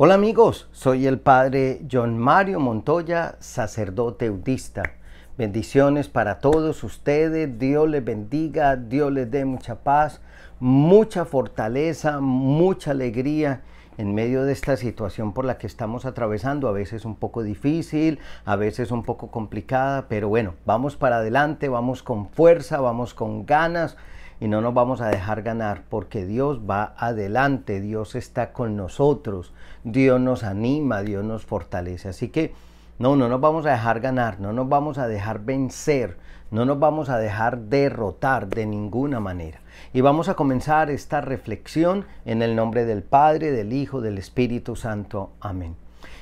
Hola amigos, soy el padre John Mario Montoya, sacerdote eudista. Bendiciones para todos ustedes, Dios les bendiga, Dios les dé mucha paz, mucha fortaleza, mucha alegría en medio de esta situación por la que estamos atravesando, a veces un poco difícil, a veces un poco complicada, pero bueno, vamos para adelante, vamos con fuerza, vamos con ganas y no nos vamos a dejar ganar porque Dios va adelante, Dios está con nosotros, Dios nos anima, Dios nos fortalece. Así que no, no nos vamos a dejar ganar, no nos vamos a dejar vencer, no nos vamos a dejar derrotar de ninguna manera. Y vamos a comenzar esta reflexión en el nombre del Padre, del Hijo, del Espíritu Santo. Amén.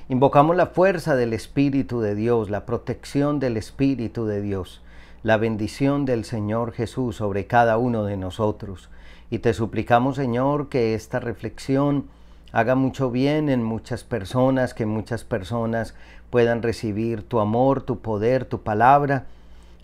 Invocamos la fuerza del Espíritu de Dios, la protección del Espíritu de Dios la bendición del Señor Jesús sobre cada uno de nosotros. Y te suplicamos, Señor, que esta reflexión haga mucho bien en muchas personas, que muchas personas puedan recibir tu amor, tu poder, tu palabra,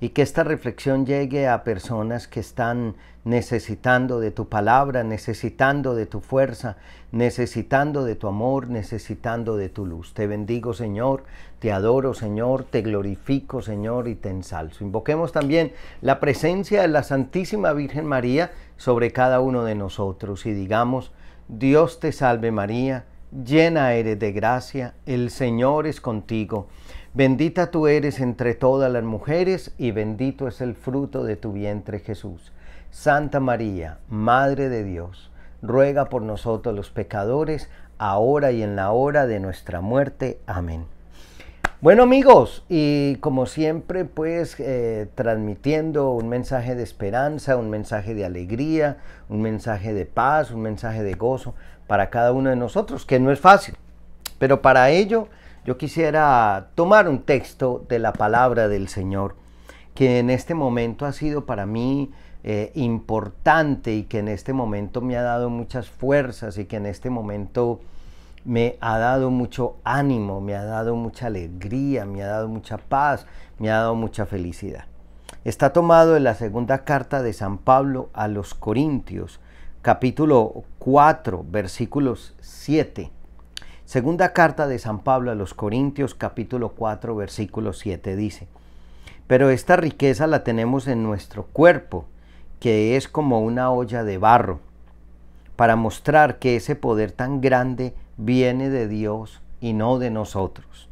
y que esta reflexión llegue a personas que están necesitando de tu palabra, necesitando de tu fuerza, necesitando de tu amor, necesitando de tu luz. Te bendigo, Señor, te adoro, Señor, te glorifico, Señor, y te ensalzo. Invoquemos también la presencia de la Santísima Virgen María sobre cada uno de nosotros y digamos, Dios te salve María, llena eres de gracia, el Señor es contigo. Bendita tú eres entre todas las mujeres y bendito es el fruto de tu vientre Jesús. Santa María, Madre de Dios, ruega por nosotros los pecadores, ahora y en la hora de nuestra muerte. Amén. Bueno amigos, y como siempre pues eh, transmitiendo un mensaje de esperanza, un mensaje de alegría, un mensaje de paz, un mensaje de gozo para cada uno de nosotros, que no es fácil. Pero para ello yo quisiera tomar un texto de la palabra del Señor, que en este momento ha sido para mí eh, importante y que en este momento me ha dado muchas fuerzas y que en este momento me ha dado mucho ánimo, me ha dado mucha alegría, me ha dado mucha paz, me ha dado mucha felicidad. Está tomado en la segunda carta de San Pablo a los Corintios, capítulo 4, versículos 7. Segunda carta de San Pablo a los Corintios, capítulo 4, versículo 7 dice, Pero esta riqueza la tenemos en nuestro cuerpo, que es como una olla de barro, para mostrar que ese poder tan grande viene de Dios y no de nosotros.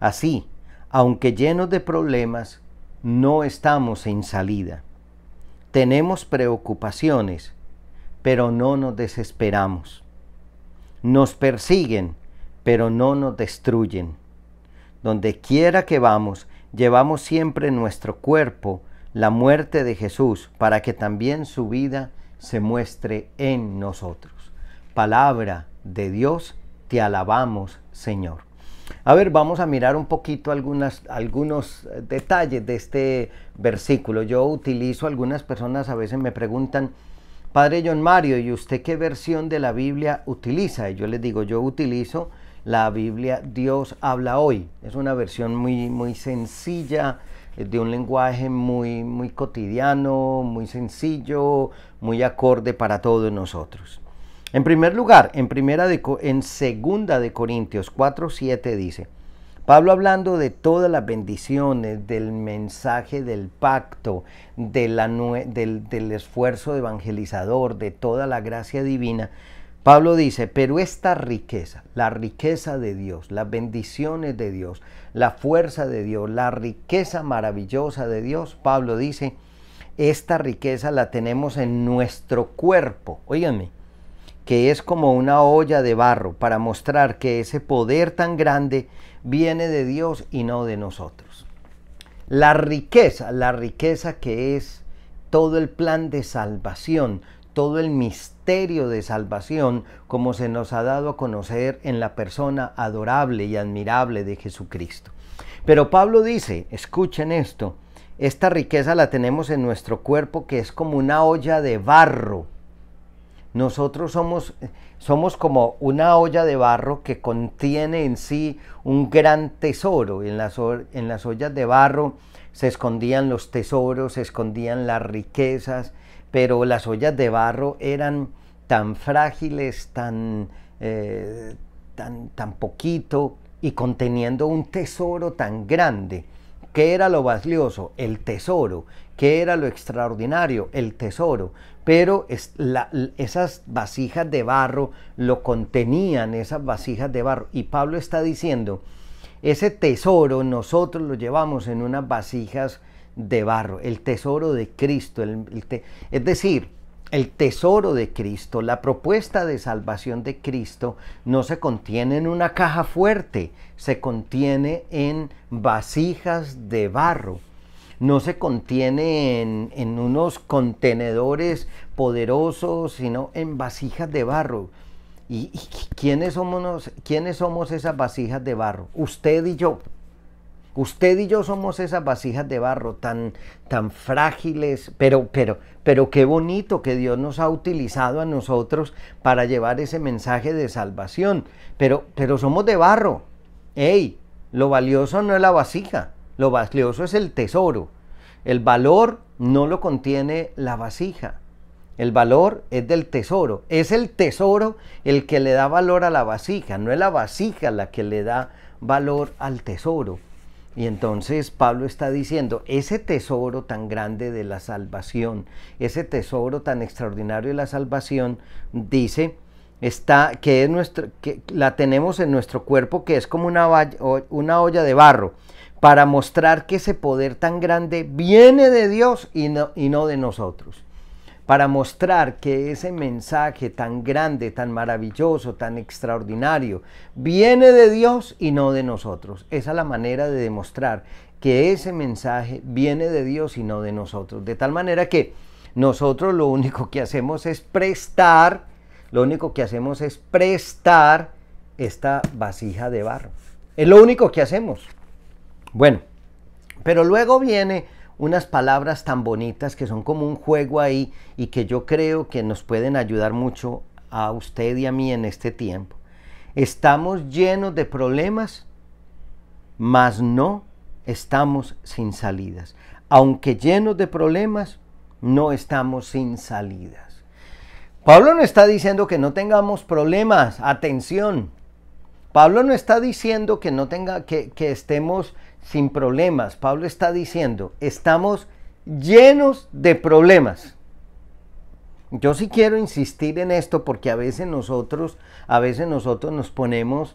Así, aunque llenos de problemas, no estamos en salida. Tenemos preocupaciones, pero no nos desesperamos. Nos persiguen, pero no nos destruyen. Donde quiera que vamos, llevamos siempre en nuestro cuerpo la muerte de Jesús, para que también su vida se muestre en nosotros. Palabra de Dios, te alabamos, Señor. A ver, vamos a mirar un poquito algunas, algunos eh, detalles de este versículo. Yo utilizo, algunas personas a veces me preguntan, Padre John Mario, ¿y usted qué versión de la Biblia utiliza? Y yo les digo, yo utilizo la Biblia Dios habla hoy. Es una versión muy, muy sencilla, eh, de un lenguaje muy, muy cotidiano, muy sencillo, muy acorde para todos nosotros. En primer lugar, en, primera de, en segunda de Corintios 4, 7 dice, Pablo hablando de todas las bendiciones, del mensaje del pacto, del, del esfuerzo evangelizador, de toda la gracia divina, Pablo dice, pero esta riqueza, la riqueza de Dios, las bendiciones de Dios, la fuerza de Dios, la riqueza maravillosa de Dios, Pablo dice, esta riqueza la tenemos en nuestro cuerpo. Óiganme, que es como una olla de barro para mostrar que ese poder tan grande viene de Dios y no de nosotros. La riqueza, la riqueza que es todo el plan de salvación, todo el misterio de salvación, como se nos ha dado a conocer en la persona adorable y admirable de Jesucristo. Pero Pablo dice, escuchen esto, esta riqueza la tenemos en nuestro cuerpo que es como una olla de barro nosotros somos, como una olla de barro que contiene en sí un gran tesoro. En las, ollas de barro se escondían los tesoros, se escondían las riquezas, pero las ollas de barro eran tan frágiles, tan, eh, tan poquito y conteniendo un tesoro tan grande. ¿Qué era lo valioso? El tesoro. ¿Qué era lo extraordinario? El tesoro. Pero esas vasijas de barro lo contenían, esas vasijas de barro. Y Pablo está diciendo, ese tesoro nosotros lo llevamos en unas vasijas de barro, el tesoro de Cristo. El, es decir, el tesoro de Cristo, la propuesta de salvación de Cristo, no se contiene en una caja fuerte, se contiene en vasijas de barro, no se contiene en, unos contenedores poderosos, sino en vasijas de barro. ¿Y, quiénes, somos, quiénes somos esas vasijas de barro? Usted y yo. Usted y yo somos esas vasijas de barro tan, tan frágiles, pero, pero, pero qué bonito que Dios nos ha utilizado a nosotros para llevar ese mensaje de salvación. Pero, pero somos de barro. ¡Ey! Lo valioso no es la vasija, lo valioso es el tesoro. El valor no lo contiene la vasija. El valor es del tesoro. Es el tesoro el que le da valor a la vasija, no es la vasija la que le da valor al tesoro. Y entonces Pablo está diciendo, ese tesoro tan grande de la salvación, ese tesoro tan extraordinario de la salvación, dice, está, que, es nuestro, que la tenemos en nuestro cuerpo, que es como una, una olla de barro, para mostrar que ese poder tan grande viene de Dios y no, y no de nosotros para mostrar que ese mensaje tan grande, tan maravilloso, tan extraordinario, viene de Dios y no de nosotros. Esa es la manera de demostrar que ese mensaje viene de Dios y no de nosotros. De tal manera que nosotros lo único que hacemos es prestar, lo único que hacemos es prestar esta vasija de barro. Es lo único que hacemos. Bueno, pero luego viene unas palabras tan bonitas que son como un juego ahí y que yo creo que nos pueden ayudar mucho a usted y a mí en este tiempo. Estamos llenos de problemas, mas no estamos sin salidas. Aunque llenos de problemas, no estamos sin salidas. Pablo no está diciendo que no tengamos problemas, atención. Pablo no está diciendo que no tenga que, que estemos sin problemas. Pablo está diciendo, estamos llenos de problemas. Yo sí quiero insistir en esto porque a veces nosotros, a veces nosotros nos ponemos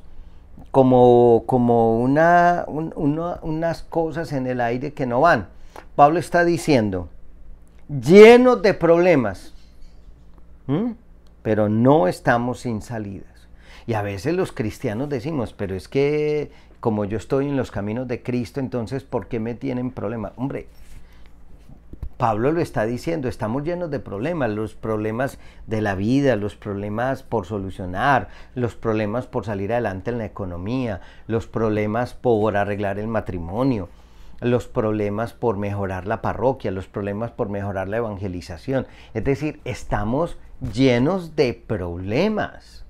como, como una, unas cosas en el aire que no van. Pablo está diciendo, llenos de problemas, pero no estamos sin salidas. Y a veces los cristianos decimos, pero es que como yo estoy en los caminos de Cristo, entonces ¿por qué me tienen problemas? Hombre, Pablo lo está diciendo, estamos llenos de problemas, los problemas de la vida, los problemas por solucionar, los problemas por salir adelante en la economía, los problemas por arreglar el matrimonio, los problemas por mejorar la parroquia, los problemas por mejorar la evangelización. Es decir, estamos llenos de problemas.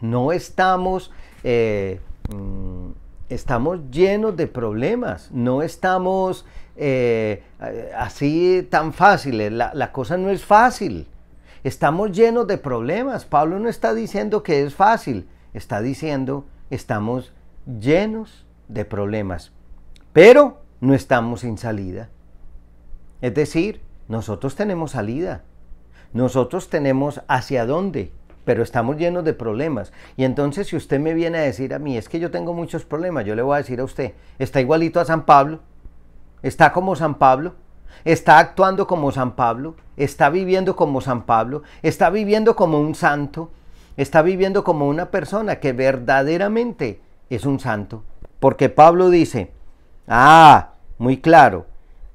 No estamos... Eh, mm, estamos llenos de problemas, no estamos eh, así tan fáciles, la, la cosa no es fácil, estamos llenos de problemas, Pablo no está diciendo que es fácil, está diciendo estamos llenos de problemas, pero no estamos sin salida. Es decir, nosotros tenemos salida, nosotros tenemos hacia dónde pero estamos llenos de problemas. Y entonces si usted me viene a decir a mí, es que yo tengo muchos problemas, yo le voy a decir a usted, está igualito a San Pablo, está como San Pablo, está actuando como San Pablo, está viviendo como San Pablo, está viviendo como un santo, está viviendo como una persona que verdaderamente es un santo. Porque Pablo dice, ah, muy claro,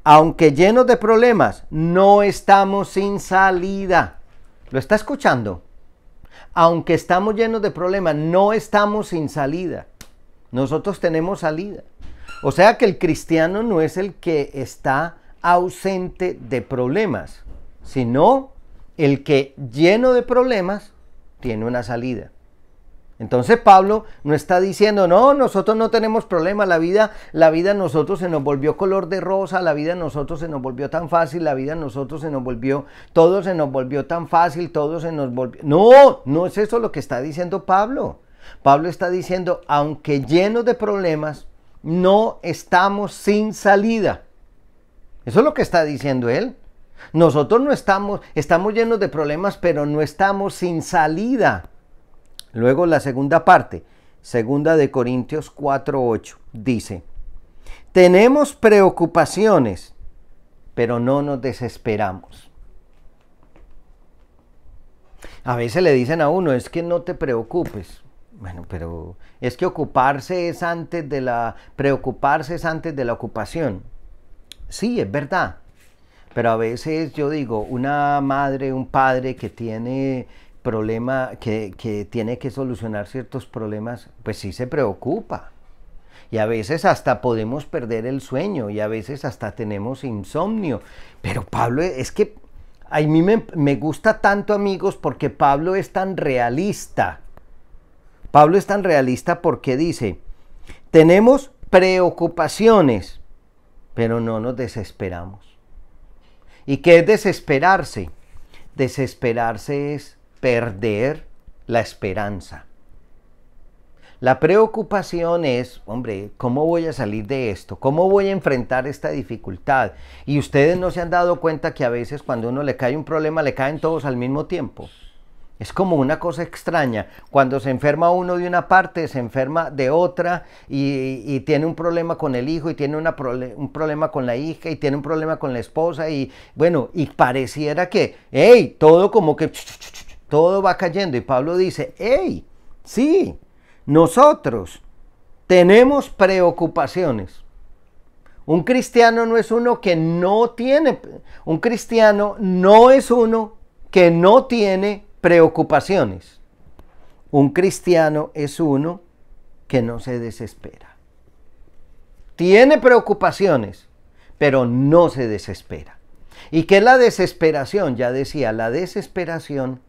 aunque llenos de problemas, no estamos sin salida. ¿Lo está escuchando? Aunque estamos llenos de problemas, no estamos sin salida. Nosotros tenemos salida. O sea que el cristiano no es el que está ausente de problemas, sino el que lleno de problemas tiene una salida. Entonces Pablo no está diciendo, no, nosotros no tenemos problema, la vida, la vida a nosotros se nos volvió color de rosa, la vida a nosotros se nos volvió tan fácil, la vida a nosotros se nos volvió, todo se nos volvió tan fácil, todo se nos volvió... No, no es eso lo que está diciendo Pablo. Pablo está diciendo, aunque llenos de problemas, no estamos sin salida. Eso es lo que está diciendo él. Nosotros no estamos, estamos llenos de problemas, pero no estamos sin salida. Luego la segunda parte, segunda de Corintios 4:8, dice, tenemos preocupaciones, pero no nos desesperamos. A veces le dicen a uno, es que no te preocupes. Bueno, pero es que ocuparse es antes de la preocuparse es antes de la ocupación. Sí, es verdad. Pero a veces yo digo, una madre, un padre que tiene problema, que, tiene que solucionar ciertos problemas, pues sí se preocupa. Y a veces hasta podemos perder el sueño y a veces hasta tenemos insomnio. Pero Pablo, es que a mí me, me, gusta tanto, amigos, porque Pablo es tan realista. Pablo es tan realista porque dice, tenemos preocupaciones, pero no nos desesperamos. ¿Y qué es desesperarse? Desesperarse es perder la esperanza. La preocupación es, hombre, ¿cómo voy a salir de esto? ¿Cómo voy a enfrentar esta dificultad? Y ustedes no se han dado cuenta que a veces cuando uno le cae un problema, le caen todos al mismo tiempo. Es como una cosa extraña. Cuando se enferma uno de una parte, se enferma de otra y, tiene un problema con el hijo y tiene un problema con la hija y tiene un problema con la esposa y bueno, y pareciera que, hey, todo como que todo va cayendo. Y Pablo dice, hey, sí, nosotros tenemos preocupaciones. Un cristiano no es uno que no tiene, un cristiano no es uno que no tiene preocupaciones. Un cristiano es uno que no se desespera. Tiene preocupaciones, pero no se desespera. ¿Y qué la desesperación? Ya decía, la desesperación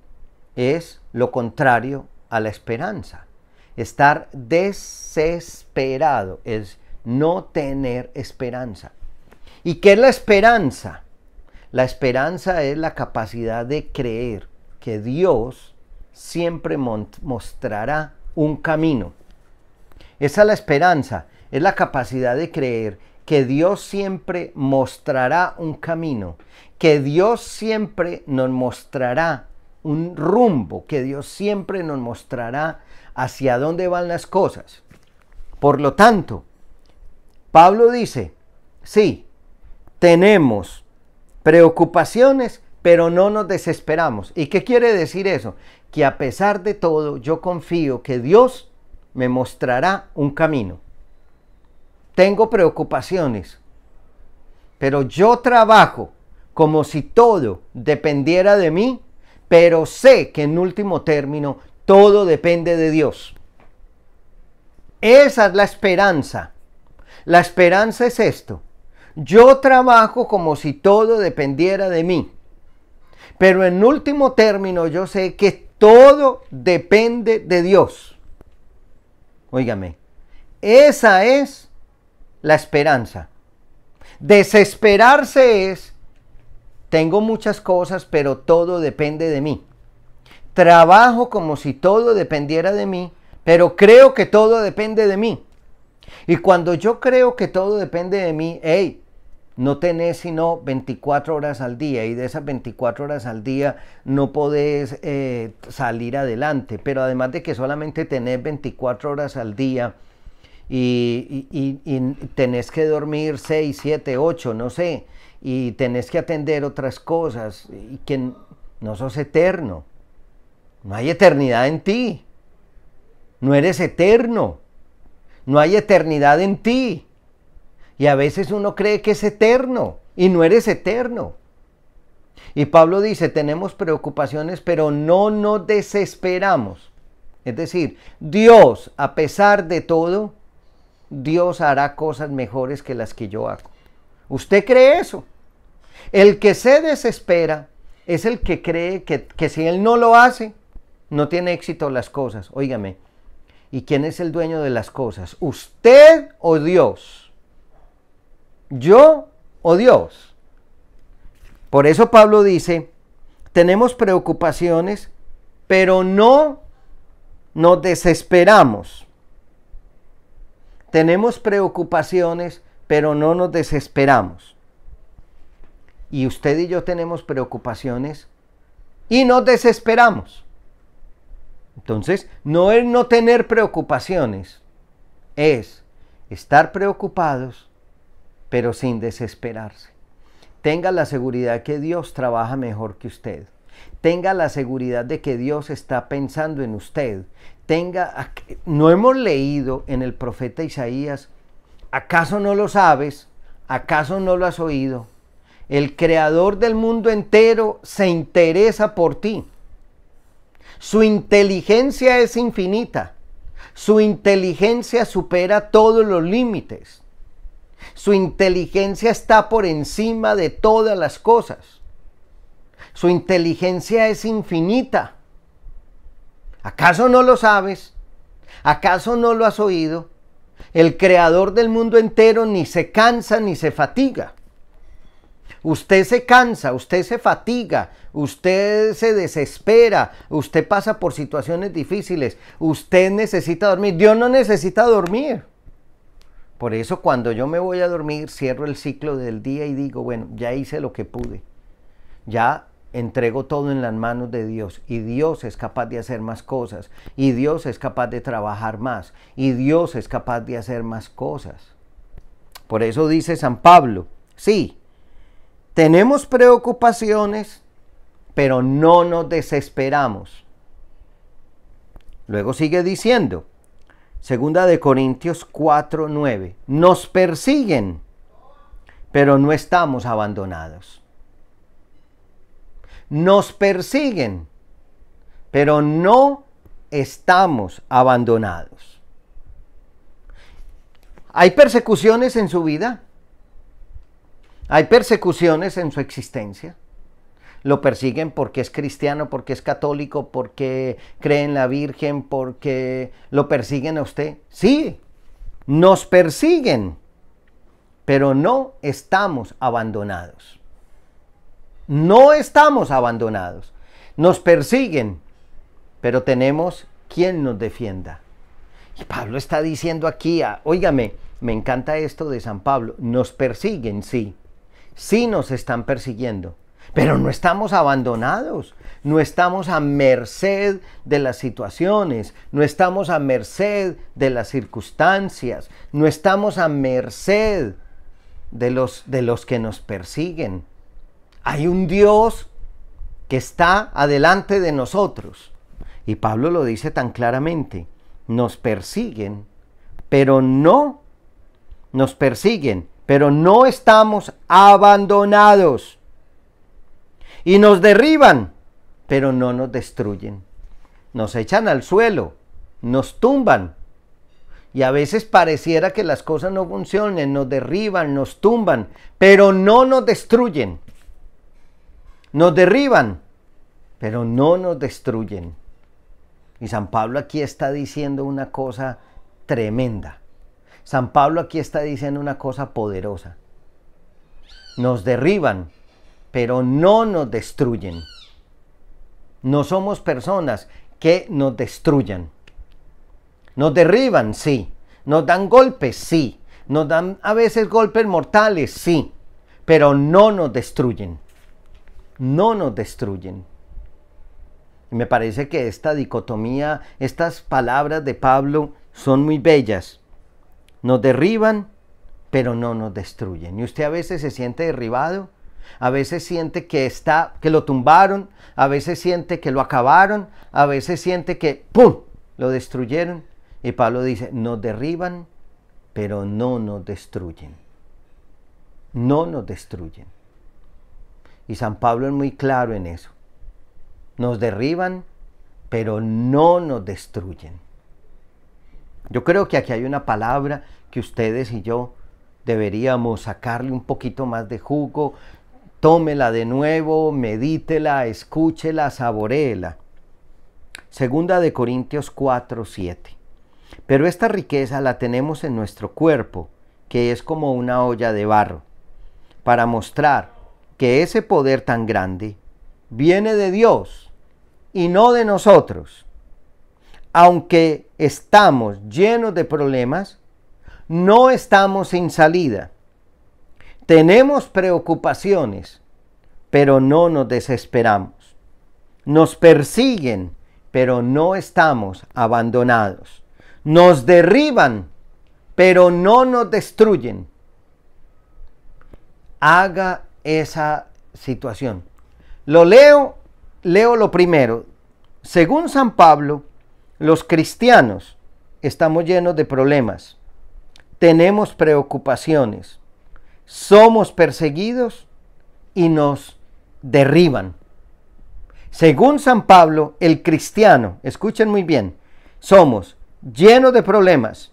es lo contrario a la esperanza. Estar desesperado es no tener esperanza. ¿Y qué es la esperanza? La esperanza es la capacidad de creer que Dios siempre mostrará un camino. Esa es la esperanza, es la capacidad de creer que Dios siempre mostrará un camino, que Dios siempre nos mostrará un rumbo que Dios siempre nos mostrará hacia dónde van las cosas. Por lo tanto, Pablo dice, sí, tenemos preocupaciones, pero no nos desesperamos. ¿Y qué quiere decir eso? Que a pesar de todo, yo confío que Dios me mostrará un camino. Tengo preocupaciones, pero yo trabajo como si todo dependiera de mí pero sé que en último término todo depende de Dios. Esa es la esperanza. La esperanza es esto. Yo trabajo como si todo dependiera de mí. Pero en último término yo sé que todo depende de Dios. Óigame, esa es la esperanza. Desesperarse es tengo muchas cosas, pero todo depende de mí. Trabajo como si todo dependiera de mí, pero creo que todo depende de mí. Y cuando yo creo que todo depende de mí, hey, no tenés sino 24 horas al día y de esas 24 horas al día no podés eh, salir adelante. Pero además de que solamente tenés 24 horas al día y, y tenés que dormir 6, 7, 8, no sé, y tenés que atender otras cosas y que no sos eterno. No hay eternidad en ti. No eres eterno. No hay eternidad en ti. Y a veces uno cree que es eterno y no eres eterno. Y Pablo dice, tenemos preocupaciones, pero no nos desesperamos. Es decir, Dios, a pesar de todo, Dios hará cosas mejores que las que yo hago. ¿Usted cree eso? El que se desespera es el que cree que, si él no lo hace, no tiene éxito las cosas. Óigame, ¿y quién es el dueño de las cosas? ¿Usted o Dios? ¿Yo o Dios? Por eso Pablo dice, tenemos preocupaciones, pero no nos desesperamos. Tenemos preocupaciones, pero no nos desesperamos y usted y yo tenemos preocupaciones y nos desesperamos. Entonces, no es no tener preocupaciones, es estar preocupados, pero sin desesperarse. Tenga la seguridad que Dios trabaja mejor que usted. Tenga la seguridad de que Dios está pensando en usted. Tenga, no hemos leído en el profeta Isaías, ¿acaso no lo sabes? ¿Acaso no lo has oído? El creador del mundo entero se interesa por ti. Su inteligencia es infinita. Su inteligencia supera todos los límites. Su inteligencia está por encima de todas las cosas. Su inteligencia es infinita. ¿Acaso no lo sabes? ¿Acaso no lo has oído? El creador del mundo entero ni se cansa ni se fatiga. Usted se cansa, usted se fatiga, usted se desespera, usted pasa por situaciones difíciles, usted necesita dormir. Dios no necesita dormir. Por eso cuando yo me voy a dormir, cierro el ciclo del día y digo, bueno, ya hice lo que pude. Ya entrego todo en las manos de Dios y Dios es capaz de hacer más cosas y Dios es capaz de trabajar más y Dios es capaz de hacer más cosas. Por eso dice San Pablo, sí, tenemos preocupaciones, pero no nos desesperamos. Luego sigue diciendo, segunda de Corintios 4:9, nos persiguen, pero no estamos abandonados. Nos persiguen, pero no estamos abandonados. ¿Hay persecuciones en su vida? Hay persecuciones en su existencia. Lo persiguen porque es cristiano, porque es católico, porque cree en la Virgen, porque lo persiguen a usted. Sí, nos persiguen, pero no estamos abandonados. No estamos abandonados. Nos persiguen, pero tenemos quien nos defienda. Y Pablo está diciendo aquí, óigame, me encanta esto de San Pablo, nos persiguen, sí, sí nos están persiguiendo, pero no estamos abandonados, no estamos a merced de las situaciones, no estamos a merced de las circunstancias, no estamos a merced de los, de los que nos persiguen. Hay un Dios que está adelante de nosotros. Y Pablo lo dice tan claramente, nos persiguen, pero no nos persiguen pero no estamos abandonados. Y nos derriban, pero no nos destruyen. Nos echan al suelo, nos tumban. Y a veces pareciera que las cosas no funcionen, nos derriban, nos tumban, pero no nos destruyen. Nos derriban, pero no nos destruyen. Y San Pablo aquí está diciendo una cosa tremenda. San Pablo aquí está diciendo una cosa poderosa. Nos derriban, pero no nos destruyen. No somos personas que nos destruyan. Nos derriban, sí. Nos dan golpes, sí. Nos dan a veces golpes mortales, sí. Pero no nos destruyen. No nos destruyen. Me parece que esta dicotomía, estas palabras de Pablo son muy bellas. Nos derriban, pero no nos destruyen. Y usted a veces se siente derribado, a veces siente que está que lo tumbaron, a veces siente que lo acabaron, a veces siente que pum, lo destruyeron. Y Pablo dice, nos derriban, pero no nos destruyen. No nos destruyen. Y San Pablo es muy claro en eso. Nos derriban, pero no nos destruyen. Yo creo que aquí hay una palabra que ustedes y yo deberíamos sacarle un poquito más de jugo, tómela de nuevo, medítela, escúchela, saboreela. Segunda de Corintios 4, 7. Pero esta riqueza la tenemos en nuestro cuerpo, que es como una olla de barro, para mostrar que ese poder tan grande viene de Dios y no de nosotros aunque estamos llenos de problemas, no estamos sin salida. Tenemos preocupaciones, pero no nos desesperamos. Nos persiguen, pero no estamos abandonados. Nos derriban, pero no nos destruyen. Haga esa situación. Lo leo, leo lo primero. Según San Pablo, los cristianos estamos llenos de problemas, tenemos preocupaciones, somos perseguidos y nos derriban. Según San Pablo, el cristiano, escuchen muy bien, somos llenos de problemas,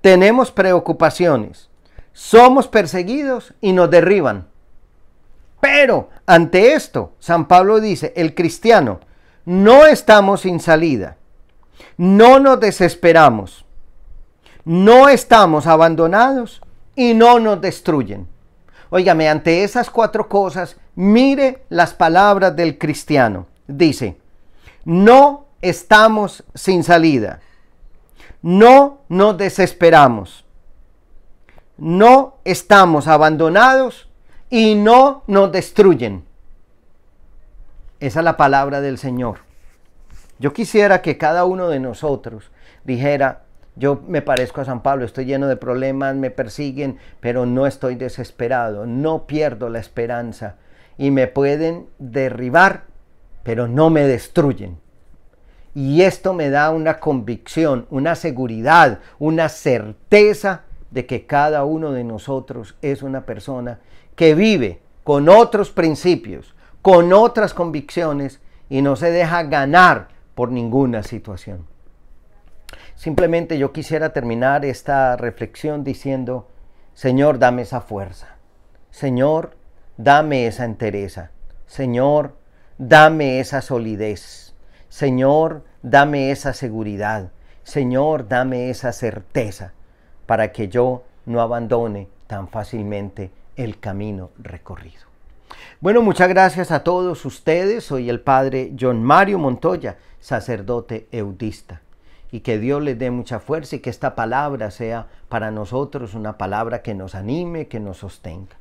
tenemos preocupaciones, somos perseguidos y nos derriban. Pero ante esto, San Pablo dice, el cristiano, no estamos sin salida. No nos desesperamos. No estamos abandonados y no nos destruyen. Óigame, ante esas cuatro cosas, mire las palabras del cristiano. Dice, no estamos sin salida. No nos desesperamos. No estamos abandonados y no nos destruyen. Esa es la palabra del Señor. Yo quisiera que cada uno de nosotros dijera, yo me parezco a San Pablo, estoy lleno de problemas, me persiguen, pero no estoy desesperado, no pierdo la esperanza y me pueden derribar, pero no me destruyen. Y esto me da una convicción, una seguridad, una certeza de que cada uno de nosotros es una persona que vive con otros principios, con otras convicciones y no se deja ganar por ninguna situación. Simplemente yo quisiera terminar esta reflexión diciendo, Señor, dame esa fuerza. Señor, dame esa entereza. Señor, dame esa solidez. Señor, dame esa seguridad. Señor, dame esa certeza para que yo no abandone tan fácilmente el camino recorrido. Bueno, muchas gracias a todos ustedes. Soy el padre John Mario Montoya, sacerdote eudista. Y que Dios les dé mucha fuerza y que esta palabra sea para nosotros una palabra que nos anime, que nos sostenga.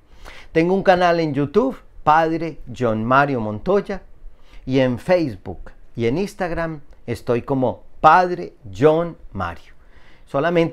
Tengo un canal en YouTube, Padre John Mario Montoya, y en Facebook y en Instagram estoy como Padre John Mario. Solamente